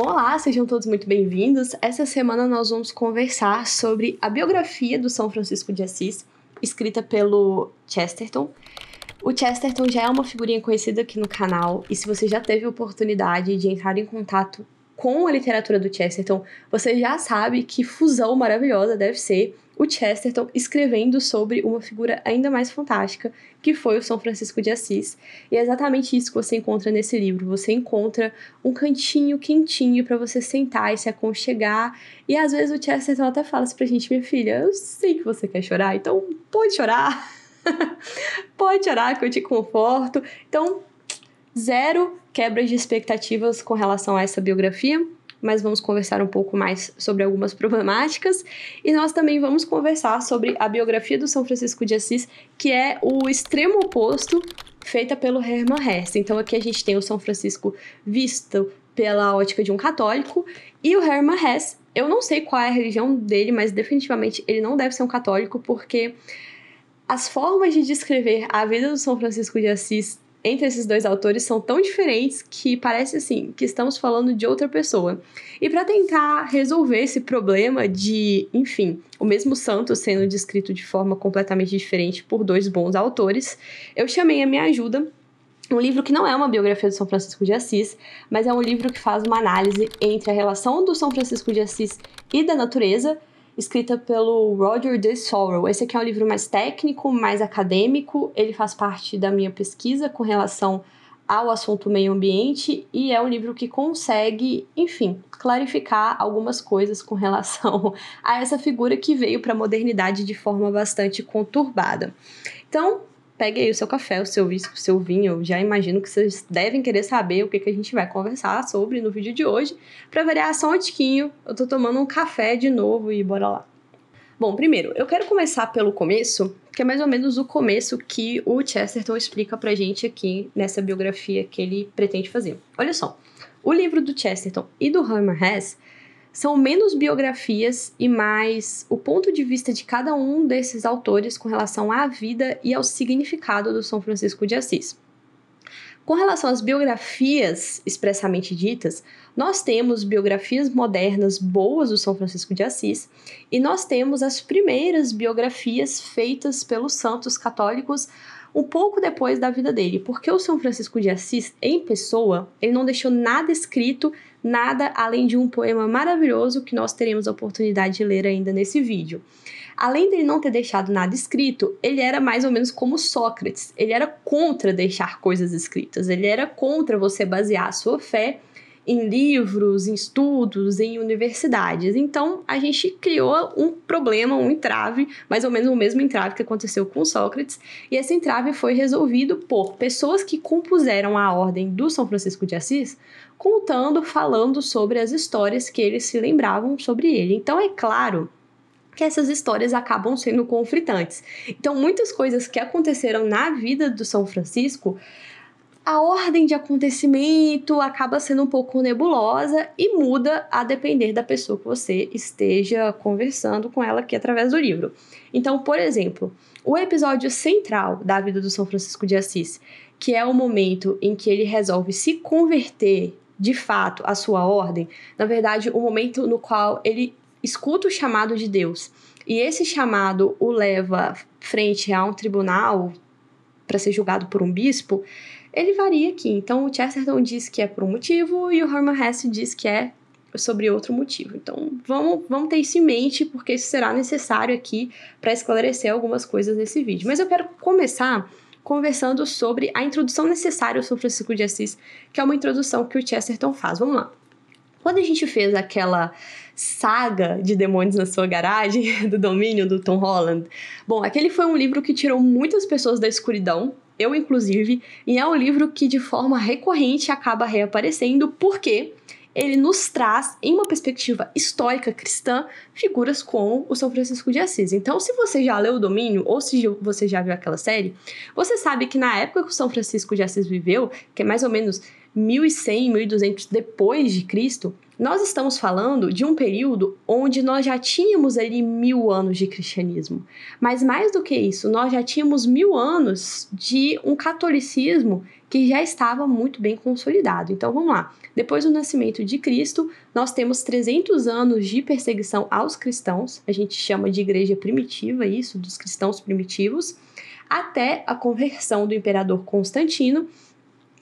Olá, sejam todos muito bem-vindos. Essa semana nós vamos conversar sobre a biografia do São Francisco de Assis, escrita pelo Chesterton. O Chesterton já é uma figurinha conhecida aqui no canal, e se você já teve a oportunidade de entrar em contato com a literatura do Chesterton, você já sabe que fusão maravilhosa deve ser o Chesterton escrevendo sobre uma figura ainda mais fantástica, que foi o São Francisco de Assis. E é exatamente isso que você encontra nesse livro. Você encontra um cantinho quentinho para você sentar e se aconchegar. E às vezes o Chesterton até fala assim pra gente: minha filha, eu sei que você quer chorar, então pode chorar. pode chorar que eu te conforto. Então, zero quebras de expectativas com relação a essa biografia mas vamos conversar um pouco mais sobre algumas problemáticas. E nós também vamos conversar sobre a biografia do São Francisco de Assis, que é o extremo oposto feita pelo Hermann Hesse. Então aqui a gente tem o São Francisco visto pela ótica de um católico e o Hermann Hesse, eu não sei qual é a religião dele, mas definitivamente ele não deve ser um católico porque as formas de descrever a vida do São Francisco de Assis entre esses dois autores são tão diferentes que parece assim que estamos falando de outra pessoa. E para tentar resolver esse problema de, enfim, o mesmo santo sendo descrito de forma completamente diferente por dois bons autores, eu chamei a minha ajuda um livro que não é uma biografia do São Francisco de Assis, mas é um livro que faz uma análise entre a relação do São Francisco de Assis e da natureza, escrita pelo Roger D. Sorrow. Esse aqui é um livro mais técnico, mais acadêmico, ele faz parte da minha pesquisa com relação ao assunto meio ambiente e é um livro que consegue, enfim, clarificar algumas coisas com relação a essa figura que veio para a modernidade de forma bastante conturbada. Então, pegue aí o seu café, o seu o seu vinho. Eu já imagino que vocês devem querer saber o que, que a gente vai conversar sobre no vídeo de hoje. Para variar só um tiquinho, eu tô tomando um café de novo e bora lá. Bom, primeiro, eu quero começar pelo começo, que é mais ou menos o começo que o Chesterton explica pra gente aqui nessa biografia que ele pretende fazer. Olha só, o livro do Chesterton e do Hammer Hess são menos biografias e mais o ponto de vista de cada um desses autores com relação à vida e ao significado do São Francisco de Assis. Com relação às biografias expressamente ditas, nós temos biografias modernas boas do São Francisco de Assis e nós temos as primeiras biografias feitas pelos santos católicos um pouco depois da vida dele, porque o São Francisco de Assis, em pessoa, ele não deixou nada escrito nada além de um poema maravilhoso que nós teremos a oportunidade de ler ainda nesse vídeo. Além dele não ter deixado nada escrito, ele era mais ou menos como Sócrates. Ele era contra deixar coisas escritas, ele era contra você basear a sua fé em livros, em estudos, em universidades. Então a gente criou um problema, um entrave, mais ou menos o mesmo entrave que aconteceu com Sócrates, e esse entrave foi resolvido por pessoas que compuseram a ordem do São Francisco de Assis contando, falando sobre as histórias que eles se lembravam sobre ele. Então é claro que essas histórias acabam sendo conflitantes. Então muitas coisas que aconteceram na vida do São Francisco a ordem de acontecimento acaba sendo um pouco nebulosa e muda a depender da pessoa que você esteja conversando com ela aqui através do livro. Então, por exemplo, o episódio central da vida do São Francisco de Assis, que é o momento em que ele resolve se converter de fato a sua ordem, na verdade, o momento no qual ele escuta o chamado de Deus e esse chamado o leva frente a um tribunal para ser julgado por um bispo, ele varia aqui. Então, o Chesterton diz que é por um motivo e o Herman Hesse diz que é sobre outro motivo. Então, vamos, vamos ter isso em mente, porque isso será necessário aqui para esclarecer algumas coisas nesse vídeo. Mas eu quero começar conversando sobre a introdução necessária ao São Francisco de Assis, que é uma introdução que o Chesterton faz. Vamos lá. Quando a gente fez aquela saga de Demônios na Sua Garagem, do domínio do Tom Holland, bom, aquele foi um livro que tirou muitas pessoas da escuridão, eu inclusive, e é um livro que de forma recorrente acaba reaparecendo, porque ele nos traz, em uma perspectiva histórica cristã, figuras como o São Francisco de Assis. Então, se você já leu o Domínio, ou se você já viu aquela série, você sabe que na época que o São Francisco de Assis viveu, que é mais ou menos 1100, 1200 depois de Cristo, nós estamos falando de um período onde nós já tínhamos ali mil anos de cristianismo. Mas mais do que isso, nós já tínhamos mil anos de um catolicismo que já estava muito bem consolidado. Então vamos lá. Depois do nascimento de Cristo, nós temos 300 anos de perseguição aos cristãos, a gente chama de igreja primitiva isso, dos cristãos primitivos, até a conversão do imperador Constantino.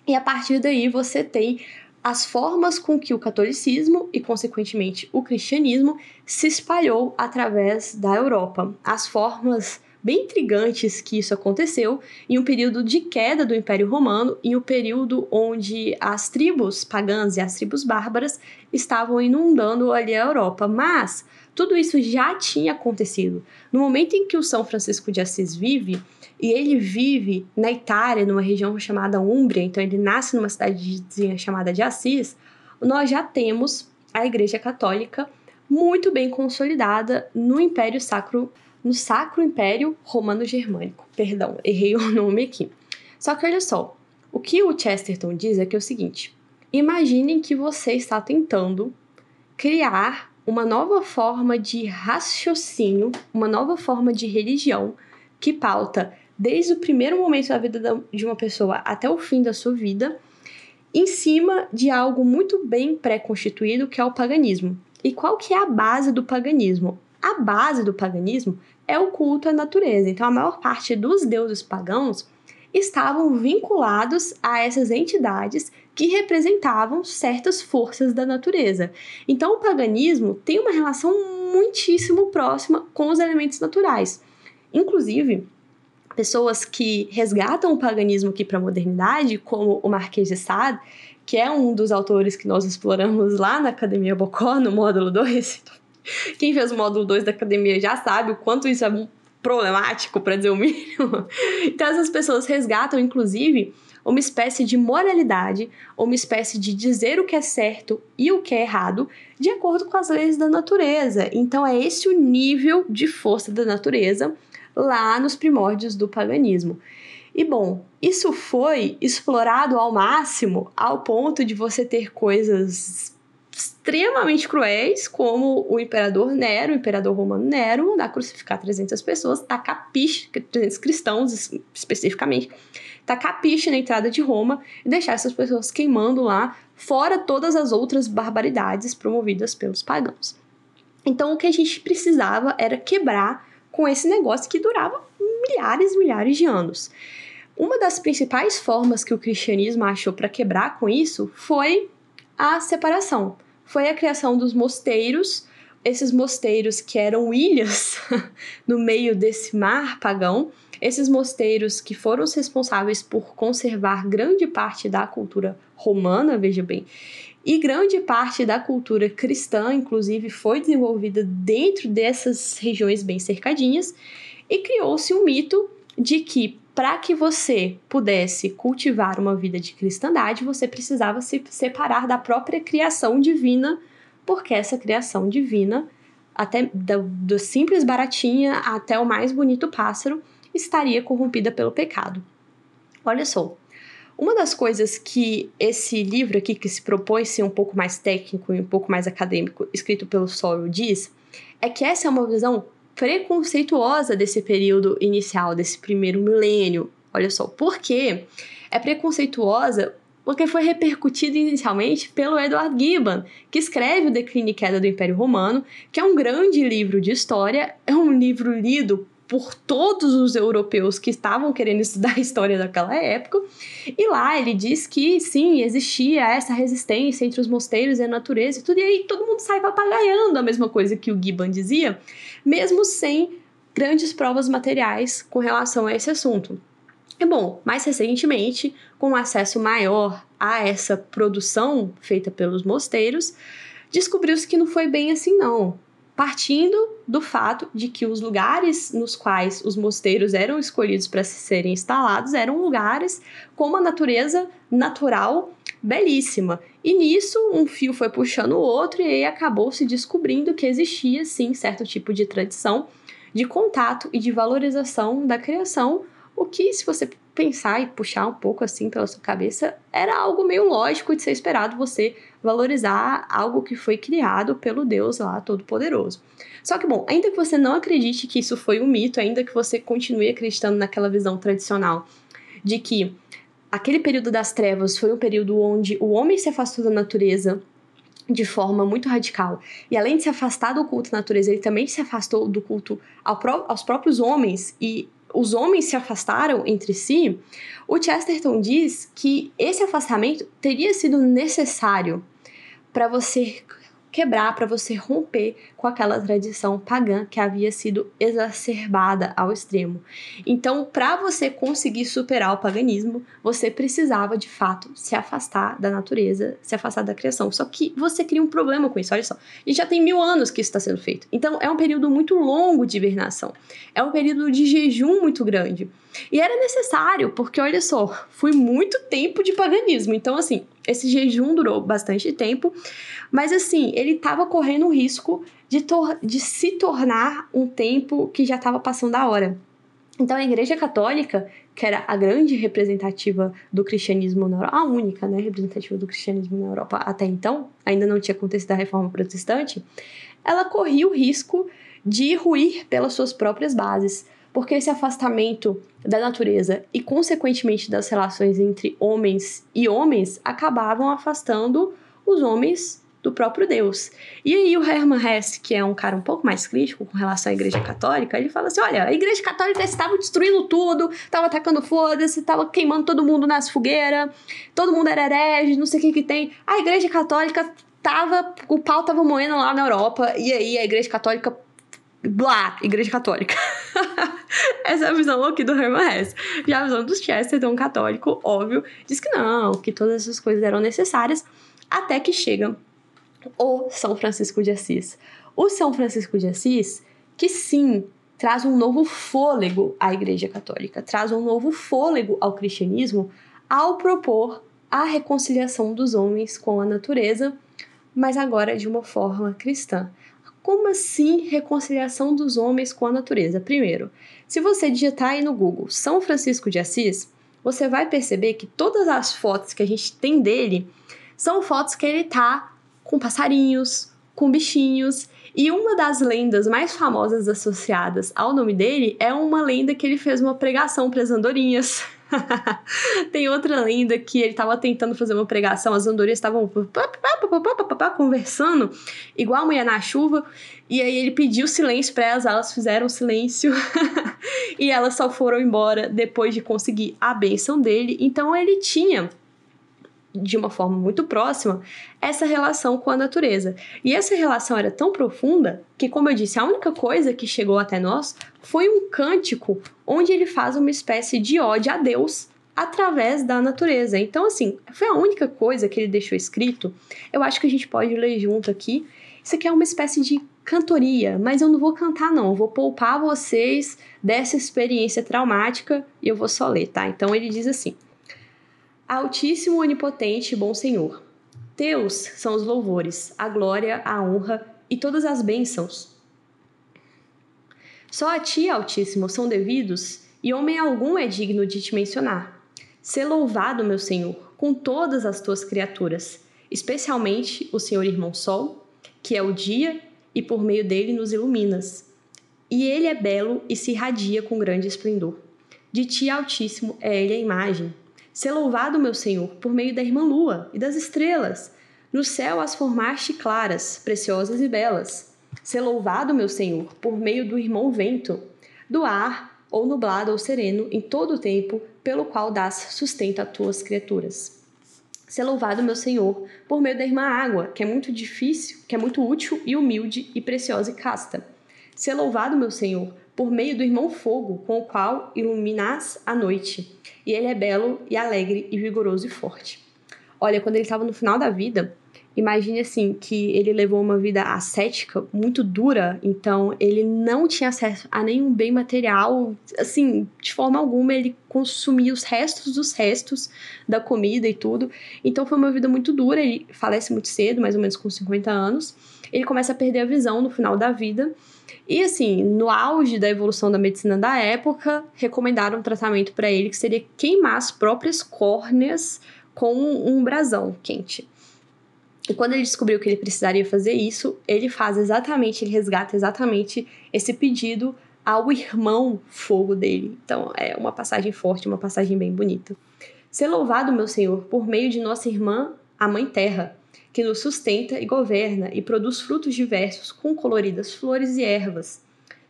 E a partir daí você tem as formas com que o catolicismo e, consequentemente, o cristianismo se espalhou através da Europa. As formas bem intrigantes que isso aconteceu em um período de queda do Império Romano, em um período onde as tribos pagãs e as tribos bárbaras estavam inundando ali a Europa. Mas tudo isso já tinha acontecido. No momento em que o São Francisco de Assis vive, e ele vive na Itália, numa região chamada Umbria, então ele nasce numa cidadezinha chamada de Assis, nós já temos a Igreja Católica muito bem consolidada no Império Sacro no Sacro Império Romano-Germânico. Perdão, errei o nome aqui. Só que olha só, o que o Chesterton diz é que é o seguinte: imaginem que você está tentando criar uma nova forma de raciocínio, uma nova forma de religião que pauta desde o primeiro momento da vida de uma pessoa até o fim da sua vida, em cima de algo muito bem pré-constituído que é o paganismo. E qual que é a base do paganismo? A base do paganismo é o culto à natureza. Então, a maior parte dos deuses pagãos estavam vinculados a essas entidades que representavam certas forças da natureza. Então, o paganismo tem uma relação muitíssimo próxima com os elementos naturais. Inclusive, pessoas que resgatam o paganismo aqui para a modernidade, como o Marquês de Sade, que é um dos autores que nós exploramos lá na Academia Bocó, no módulo 2, quem fez o módulo 2 da academia já sabe o quanto isso é problemático, para dizer o mínimo. Então, essas pessoas resgatam, inclusive, uma espécie de moralidade, uma espécie de dizer o que é certo e o que é errado, de acordo com as leis da natureza. Então, é esse o nível de força da natureza lá nos primórdios do paganismo. E bom, isso foi explorado ao máximo, ao ponto de você ter coisas extremamente cruéis, como o imperador Nero, o imperador romano Nero, mandar crucificar 300 pessoas, tacar piche, 300 cristãos especificamente, tacar piche na entrada de Roma e deixar essas pessoas queimando lá, fora todas as outras barbaridades promovidas pelos pagãos. Então, o que a gente precisava era quebrar com esse negócio que durava milhares e milhares de anos. Uma das principais formas que o cristianismo achou para quebrar com isso foi a separação foi a criação dos mosteiros. Esses mosteiros que eram ilhas no meio desse mar pagão, esses mosteiros que foram os responsáveis por conservar grande parte da cultura romana, veja bem, e grande parte da cultura cristã, inclusive, foi desenvolvida dentro dessas regiões bem cercadinhas, e criou-se um mito de que para que você pudesse cultivar uma vida de cristandade, você precisava se separar da própria criação divina, porque essa criação divina, até do, do simples baratinha até o mais bonito pássaro, estaria corrompida pelo pecado. Olha só, uma das coisas que esse livro aqui, que se propõe ser um pouco mais técnico e um pouco mais acadêmico, escrito pelo Sorrell, diz é que essa é uma visão preconceituosa desse período inicial, desse primeiro milênio. Olha só, por quê? É preconceituosa porque foi repercutido inicialmente pelo Edward Gibbon, que escreve O Declínio e Queda do Império Romano, que é um grande livro de história, é um livro lido por todos os europeus que estavam querendo estudar a história daquela época. E lá ele diz que sim, existia essa resistência entre os mosteiros e a natureza e tudo, e aí todo mundo sai papagaiando a mesma coisa que o Gibbon dizia, mesmo sem grandes provas materiais com relação a esse assunto. É bom, mais recentemente, com um acesso maior a essa produção feita pelos mosteiros, descobriu-se que não foi bem assim não partindo do fato de que os lugares nos quais os mosteiros eram escolhidos para serem instalados eram lugares com uma natureza natural belíssima. E nisso, um fio foi puxando o outro e acabou se descobrindo que existia sim certo tipo de tradição de contato e de valorização da criação, o que, se você pensar e puxar um pouco assim pela sua cabeça, era algo meio lógico de ser esperado você valorizar algo que foi criado pelo Deus lá Todo-Poderoso. Só que, bom, ainda que você não acredite que isso foi um mito, ainda que você continue acreditando naquela visão tradicional de que aquele período das trevas foi um período onde o homem se afastou da natureza de forma muito radical. E além de se afastar do culto à natureza, ele também se afastou do culto ao pró aos próprios homens e os homens se afastaram entre si, o Chesterton diz que esse afastamento teria sido necessário para você quebrar, para você romper com aquela tradição pagã que havia sido exacerbada ao extremo. Então, para você conseguir superar o paganismo, você precisava de fato se afastar da natureza, se afastar da criação. Só que você cria um problema com isso, olha só. E já tem mil anos que isso está sendo feito. Então, é um período muito longo de hibernação. É um período de jejum muito grande. E era necessário, porque olha só, foi muito tempo de paganismo. Então, assim, esse jejum durou bastante tempo, mas assim, ele estava correndo o risco de de, de se tornar um tempo que já estava passando a hora. Então a Igreja Católica, que era a grande representativa do cristianismo na Europa, a única né, representativa do cristianismo na Europa até então, ainda não tinha acontecido a reforma protestante, ela corria o risco de ruir pelas suas próprias bases, porque esse afastamento da natureza e, consequentemente, das relações entre homens e homens acabavam afastando os homens do próprio Deus. E aí o Hermann Hesse, que é um cara um pouco mais crítico com relação à Igreja Católica, ele fala assim: olha, a Igreja Católica estava destruindo tudo, estava atacando foda-se, estava queimando todo mundo nas fogueiras, todo mundo era herege, não sei o que que tem. A Igreja Católica tava, o pau tava moendo lá na Europa, e aí a Igreja Católica blá, igreja católica. Essa é a visão aqui do Herman Hesse. Já a visão dos Chesterton, um católico, óbvio, diz que não, que todas essas coisas eram necessárias, até que chega o São Francisco de Assis. O São Francisco de Assis, que sim, traz um novo fôlego à Igreja Católica, traz um novo fôlego ao cristianismo ao propor a reconciliação dos homens com a natureza, mas agora de uma forma cristã. Como assim reconciliação dos homens com a natureza? Primeiro, se você digitar aí no Google São Francisco de Assis, você vai perceber que todas as fotos que a gente tem dele são fotos que ele está com passarinhos, com bichinhos. E uma das lendas mais famosas associadas ao nome dele é uma lenda que ele fez uma pregação para as andorinhas. Tem outra lenda que ele estava tentando fazer uma pregação, as andorinhas estavam conversando, igual a mulher na chuva, e aí ele pediu silêncio para elas, elas fizeram silêncio e elas só foram embora depois de conseguir a benção dele. Então ele tinha de uma forma muito próxima essa relação com a natureza. E essa relação era tão profunda que, como eu disse, a única coisa que chegou até nós foi um cântico onde ele faz uma espécie de ódio a Deus através da natureza. Então, assim, foi a única coisa que ele deixou escrito. Eu acho que a gente pode ler junto aqui. Isso aqui é uma espécie de cantoria, mas eu não vou cantar, não. Eu vou poupar vocês dessa experiência traumática e eu vou só ler, tá? Então ele diz assim. Altíssimo, onipotente e bom Senhor, teus são os louvores, a glória, a honra e todas as bênçãos. Só a ti, Altíssimo, são devidos, e homem algum é digno de te mencionar. Sê louvado, meu Senhor, com todas as tuas criaturas, especialmente o Senhor Irmão Sol, que é o dia e por meio dele nos iluminas. E ele é belo e se irradia com grande esplendor. De ti, Altíssimo, é ele a imagem Ser louvado, meu Senhor, por meio da irmã lua e das estrelas. No céu as formaste claras, preciosas e belas. Ser louvado, meu Senhor, por meio do irmão vento, do ar, ou nublado ou sereno, em todo o tempo, pelo qual das sustento a tuas criaturas. Ser louvado, meu Senhor, por meio da irmã água, que é muito difícil, que é muito útil e humilde e preciosa e casta. Ser louvado, meu Senhor, por meio do irmão fogo, com o qual iluminas a noite. E ele é belo e alegre e vigoroso e forte. Olha, quando ele estava no final da vida, imagine assim que ele levou uma vida ascética muito dura, então ele não tinha acesso a nenhum bem material, assim, de forma alguma ele consumia os restos dos restos da comida e tudo. Então foi uma vida muito dura, ele falece muito cedo, mais ou menos com 50 anos. Ele começa a perder a visão no final da vida e assim, no auge da evolução da medicina da época, recomendaram um tratamento para ele que seria queimar as próprias córneas com um brasão quente. E quando ele descobriu que ele precisaria fazer isso, ele faz exatamente, ele resgata exatamente esse pedido ao irmão fogo dele. Então é uma passagem forte, uma passagem bem bonita. Ser louvado, meu Senhor, por meio de nossa irmã, a Mãe Terra que nos sustenta e governa e produz frutos diversos com coloridas flores e ervas.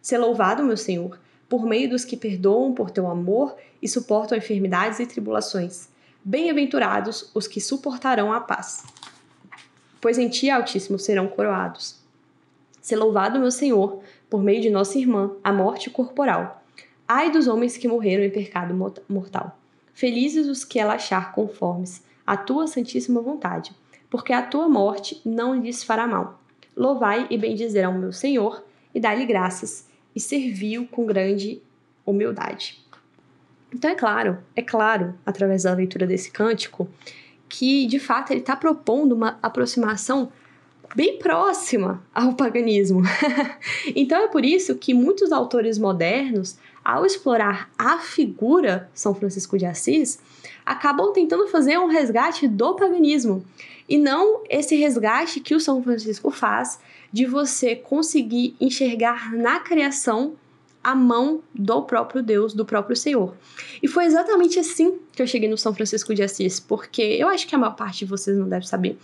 Se louvado, meu Senhor, por meio dos que perdoam por teu amor e suportam enfermidades e tribulações. Bem-aventurados os que suportarão a paz, pois em ti, Altíssimo, serão coroados. Se louvado, meu Senhor, por meio de nossa irmã, a morte corporal. Ai dos homens que morreram em pecado mortal. Felizes os que ela achar conformes à tua santíssima vontade porque a tua morte não lhes fará mal. Louvai e bendizerão o meu Senhor, e dai-lhe graças, e serviu com grande humildade. Então é claro, é claro, através da leitura desse cântico, que de fato ele está propondo uma aproximação bem próxima ao paganismo. então é por isso que muitos autores modernos ao explorar a figura São Francisco de Assis, acabam tentando fazer um resgate do paganismo e não esse resgate que o São Francisco faz de você conseguir enxergar na criação a mão do próprio Deus, do próprio Senhor. E foi exatamente assim que eu cheguei no São Francisco de Assis, porque eu acho que a maior parte de vocês não deve saber,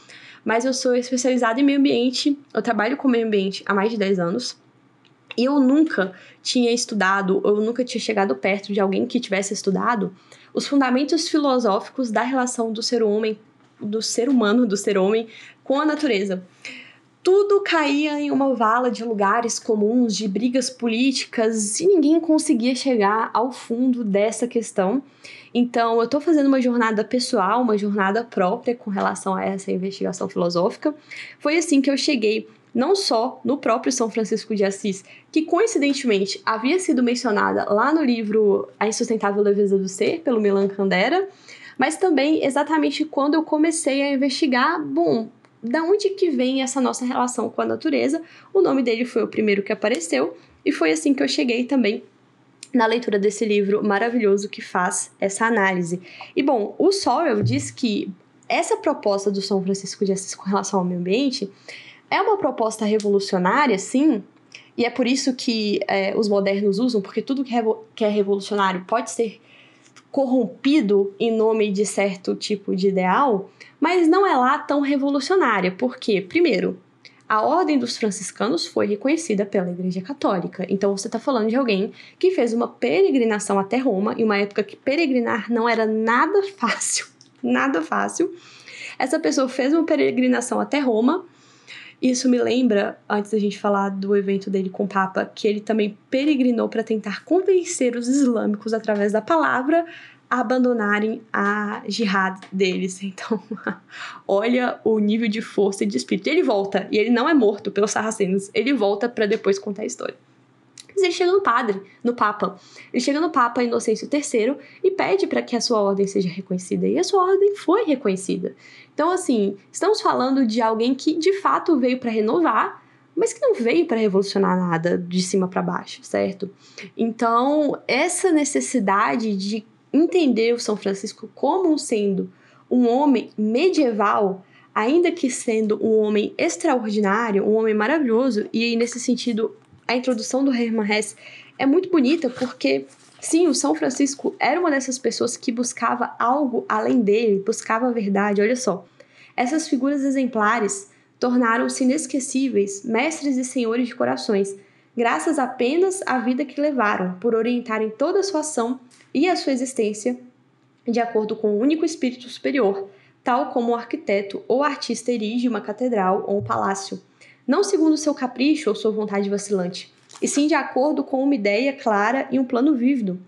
mas eu sou especializada em meio ambiente, eu trabalho com meio ambiente há mais de 10 anos eu nunca tinha estudado, eu nunca tinha chegado perto de alguém que tivesse estudado os fundamentos filosóficos da relação do ser homem, do ser humano, do ser homem com a natureza. Tudo caía em uma vala de lugares comuns, de brigas políticas, e ninguém conseguia chegar ao fundo dessa questão. Então, eu estou fazendo uma jornada pessoal, uma jornada própria com relação a essa investigação filosófica. Foi assim que eu cheguei não só no próprio São Francisco de Assis, que coincidentemente havia sido mencionada lá no livro A Insustentável Leveza do Ser, pelo Milan Candera, mas também exatamente quando eu comecei a investigar, bom, da onde que vem essa nossa relação com a natureza? O nome dele foi o primeiro que apareceu e foi assim que eu cheguei também na leitura desse livro maravilhoso que faz essa análise. E bom, o Sol diz que essa proposta do São Francisco de Assis com relação ao meio ambiente é uma proposta revolucionária, sim, e é por isso que é, os modernos usam, porque tudo que, é que é revolucionário pode ser corrompido em nome de certo tipo de ideal, mas não é lá tão revolucionária, porque, primeiro, a ordem dos franciscanos foi reconhecida pela Igreja Católica. Então você está falando de alguém que fez uma peregrinação até Roma, em uma época que peregrinar não era nada fácil, nada fácil. Essa pessoa fez uma peregrinação até Roma isso me lembra, antes da gente falar do evento dele com o Papa, que ele também peregrinou para tentar convencer os islâmicos através da palavra a abandonarem a jihad deles. Então, olha o nível de força e de espírito. Ele volta, e ele não é morto pelos sarracenos, ele volta para depois contar a história. Mas ele chega no padre, no Papa. Ele chega no Papa Inocêncio III e pede para que a sua ordem seja reconhecida. E a sua ordem foi reconhecida. Então, assim, estamos falando de alguém que de fato veio para renovar, mas que não veio para revolucionar nada de cima para baixo, certo? Então, essa necessidade de entender o São Francisco como sendo um homem medieval, ainda que sendo um homem extraordinário, um homem maravilhoso, e nesse sentido, a introdução do Hermann Hesse é muito bonita porque Sim, o São Francisco era uma dessas pessoas que buscava algo além dele, buscava a verdade. Olha só, essas figuras exemplares tornaram-se inesquecíveis, mestres e senhores de corações, graças apenas à vida que levaram, por orientarem toda a sua ação e a sua existência de acordo com o um único espírito superior, tal como o um arquiteto ou artista erige uma catedral ou um palácio, não segundo seu capricho ou sua vontade vacilante, e sim de acordo com uma ideia clara e um plano vívido.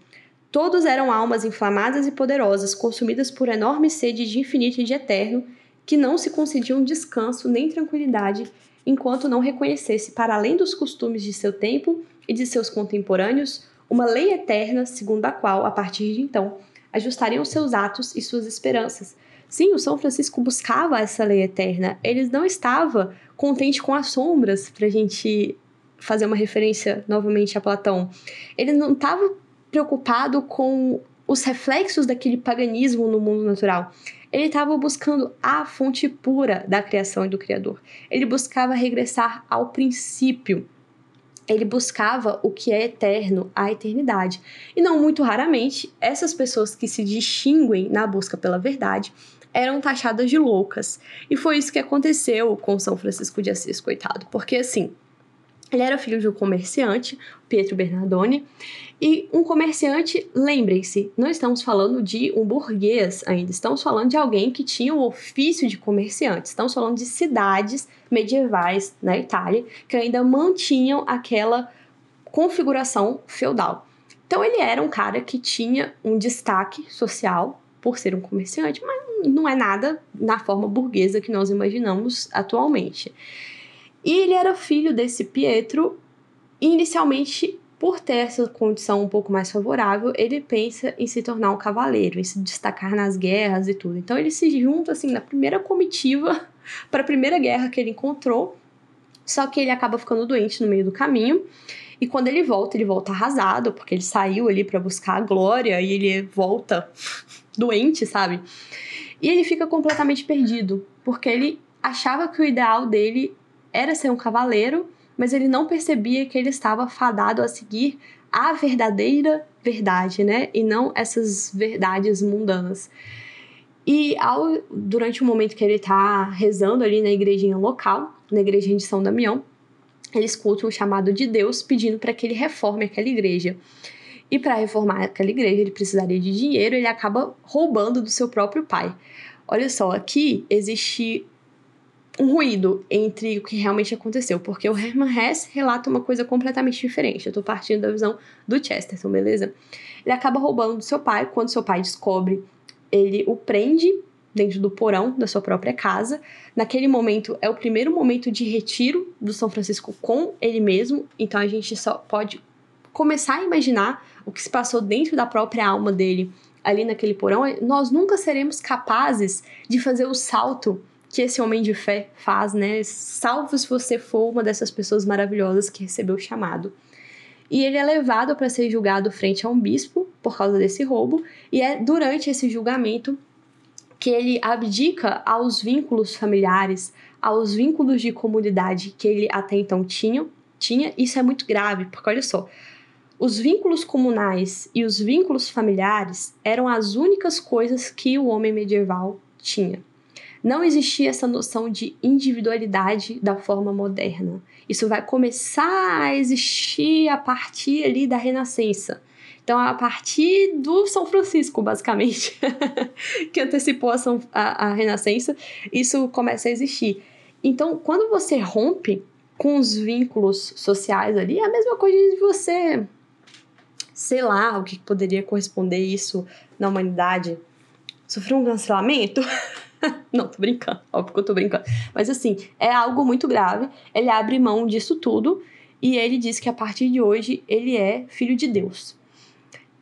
Todos eram almas inflamadas e poderosas, consumidas por enorme sede de infinito e de eterno, que não se concediam descanso nem tranquilidade enquanto não reconhecesse, para além dos costumes de seu tempo e de seus contemporâneos, uma lei eterna segundo a qual, a partir de então, ajustariam seus atos e suas esperanças. Sim, o São Francisco buscava essa lei eterna. Ele não estava contente com as sombras, para a gente fazer uma referência novamente a Platão, ele não estava preocupado com os reflexos daquele paganismo no mundo natural. Ele estava buscando a fonte pura da criação e do Criador. Ele buscava regressar ao princípio. Ele buscava o que é eterno, a eternidade. E não muito raramente, essas pessoas que se distinguem na busca pela verdade eram taxadas de loucas. E foi isso que aconteceu com São Francisco de Assis, coitado. Porque assim, ele era filho de um comerciante, Pietro Bernardone, e um comerciante, lembrem-se, não estamos falando de um burguês ainda, estamos falando de alguém que tinha o ofício de comerciante, estamos falando de cidades medievais na Itália que ainda mantinham aquela configuração feudal. Então ele era um cara que tinha um destaque social por ser um comerciante, mas não é nada na forma burguesa que nós imaginamos atualmente. E ele era filho desse Pietro. inicialmente, por ter essa condição um pouco mais favorável, ele pensa em se tornar um cavaleiro, em se destacar nas guerras e tudo. Então ele se junta assim na primeira comitiva para a primeira guerra que ele encontrou. Só que ele acaba ficando doente no meio do caminho. E quando ele volta, ele volta arrasado, porque ele saiu ali para buscar a glória e ele volta doente, sabe? E ele fica completamente perdido, porque ele achava que o ideal dele era ser um cavaleiro, mas ele não percebia que ele estava fadado a seguir a verdadeira verdade, né? E não essas verdades mundanas. E ao, durante o momento que ele está rezando ali na igrejinha local, na igrejinha de São Damião, ele escuta um chamado de Deus pedindo para que ele reforme aquela igreja. E para reformar aquela igreja, ele precisaria de dinheiro, ele acaba roubando do seu próprio pai. Olha só, aqui existe um ruído entre o que realmente aconteceu, porque o Herman Hess relata uma coisa completamente diferente. Eu tô partindo da visão do Chesterton, beleza? Ele acaba roubando do seu pai, quando seu pai descobre, ele o prende dentro do porão da sua própria casa. Naquele momento é o primeiro momento de retiro do São Francisco com ele mesmo, então a gente só pode começar a imaginar o que se passou dentro da própria alma dele ali naquele porão. Nós nunca seremos capazes de fazer o salto que esse homem de fé faz, né? Salvo se você for uma dessas pessoas maravilhosas que recebeu o chamado. E ele é levado para ser julgado frente a um bispo por causa desse roubo, e é durante esse julgamento que ele abdica aos vínculos familiares, aos vínculos de comunidade que ele até então tinha. tinha. Isso é muito grave, porque olha só, os vínculos comunais e os vínculos familiares eram as únicas coisas que o homem medieval tinha. Não existia essa noção de individualidade da forma moderna. Isso vai começar a existir a partir ali da Renascença. Então, a partir do São Francisco, basicamente, que antecipou a, São, a, a Renascença, isso começa a existir. Então, quando você rompe com os vínculos sociais ali, é a mesma coisa de você, sei lá, o que poderia corresponder isso na humanidade, sofrer um cancelamento. não, tô brincando, óbvio que eu tô brincando. Mas assim, é algo muito grave. Ele abre mão disso tudo e ele diz que a partir de hoje ele é filho de Deus.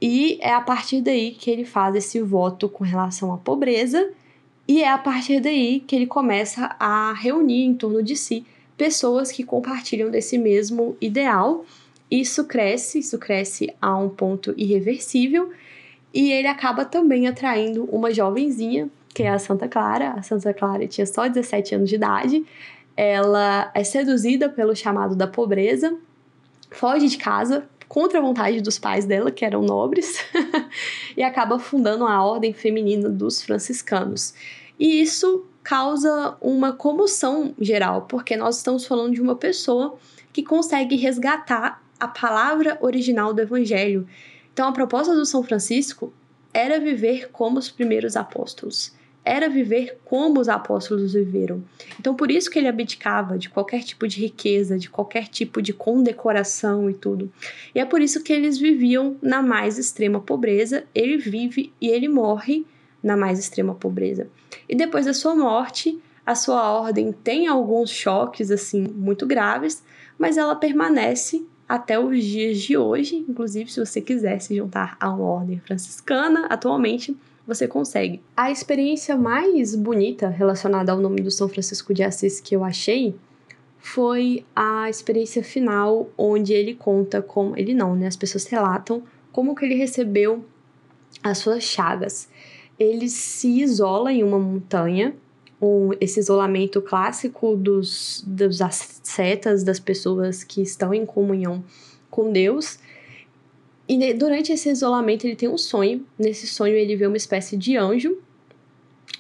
E é a partir daí que ele faz esse voto com relação à pobreza, e é a partir daí que ele começa a reunir em torno de si pessoas que compartilham desse mesmo ideal. Isso cresce, isso cresce a um ponto irreversível, e ele acaba também atraindo uma jovenzinha que é a Santa Clara. A Santa Clara tinha só 17 anos de idade. Ela é seduzida pelo chamado da pobreza, foge de casa contra a vontade dos pais dela, que eram nobres, e acaba fundando a ordem feminina dos franciscanos. E isso causa uma comoção geral, porque nós estamos falando de uma pessoa que consegue resgatar a palavra original do evangelho. Então a proposta do São Francisco era viver como os primeiros apóstolos era viver como os apóstolos viveram. Então, por isso que ele abdicava de qualquer tipo de riqueza, de qualquer tipo de condecoração e tudo. E é por isso que eles viviam na mais extrema pobreza. Ele vive e ele morre na mais extrema pobreza. E depois da sua morte, a sua ordem tem alguns choques assim muito graves, mas ela permanece até os dias de hoje. Inclusive, se você quiser se juntar a uma ordem franciscana, atualmente você consegue. A experiência mais bonita relacionada ao nome do São Francisco de Assis que eu achei foi a experiência final onde ele conta como ele não, né? As pessoas relatam como que ele recebeu as suas chagas. Ele se isola em uma montanha, um, esse isolamento clássico dos, dos ascetas, das pessoas que estão em comunhão com Deus, e durante esse isolamento ele tem um sonho. Nesse sonho ele vê uma espécie de anjo,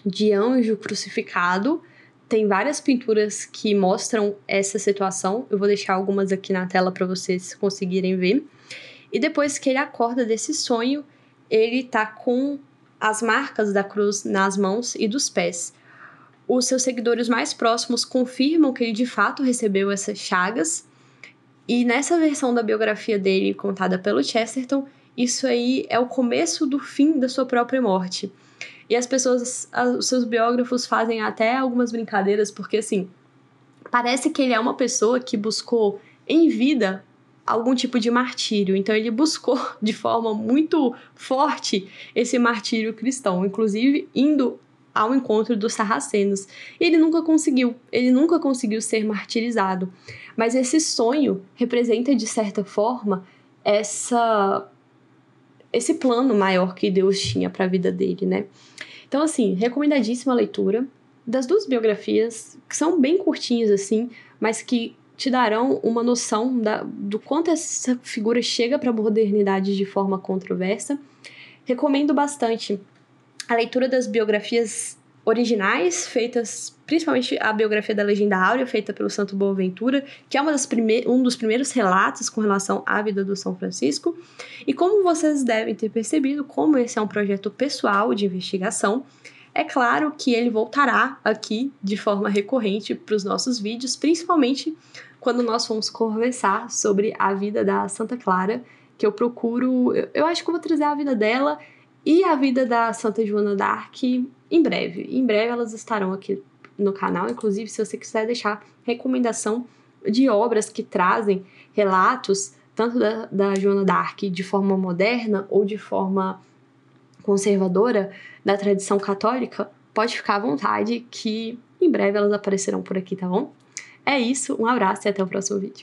de anjo crucificado. Tem várias pinturas que mostram essa situação. Eu vou deixar algumas aqui na tela para vocês conseguirem ver. E depois que ele acorda desse sonho, ele tá com as marcas da cruz nas mãos e dos pés. Os seus seguidores mais próximos confirmam que ele de fato recebeu essas chagas e nessa versão da biografia dele, contada pelo Chesterton, isso aí é o começo do fim da sua própria morte. E as pessoas, os seus biógrafos fazem até algumas brincadeiras, porque assim, parece que ele é uma pessoa que buscou em vida algum tipo de martírio. Então ele buscou de forma muito forte esse martírio cristão, inclusive indo ao encontro dos sarracenos. E ele nunca conseguiu, ele nunca conseguiu ser martirizado. Mas esse sonho representa, de certa forma, essa esse plano maior que Deus tinha para a vida dele, né? Então, assim, recomendadíssima a leitura das duas biografias, que são bem curtinhas, assim, mas que te darão uma noção da, do quanto essa figura chega para a modernidade de forma controversa. Recomendo bastante a leitura das biografias originais, feitas principalmente a biografia da Legenda Áurea, feita pelo Santo Boaventura, que é uma das um dos primeiros relatos com relação à vida do São Francisco. E como vocês devem ter percebido, como esse é um projeto pessoal de investigação, é claro que ele voltará aqui de forma recorrente para os nossos vídeos, principalmente quando nós vamos conversar sobre a vida da Santa Clara, que eu procuro. Eu, eu acho que eu vou trazer a vida dela e a vida da Santa Joana d'Arc em breve. Em breve elas estarão aqui no canal. Inclusive, se você quiser deixar recomendação de obras que trazem relatos, tanto da, da Joana d'Arc de forma moderna ou de forma conservadora da tradição católica, pode ficar à vontade que em breve elas aparecerão por aqui, tá bom? É isso, um abraço e até o próximo vídeo.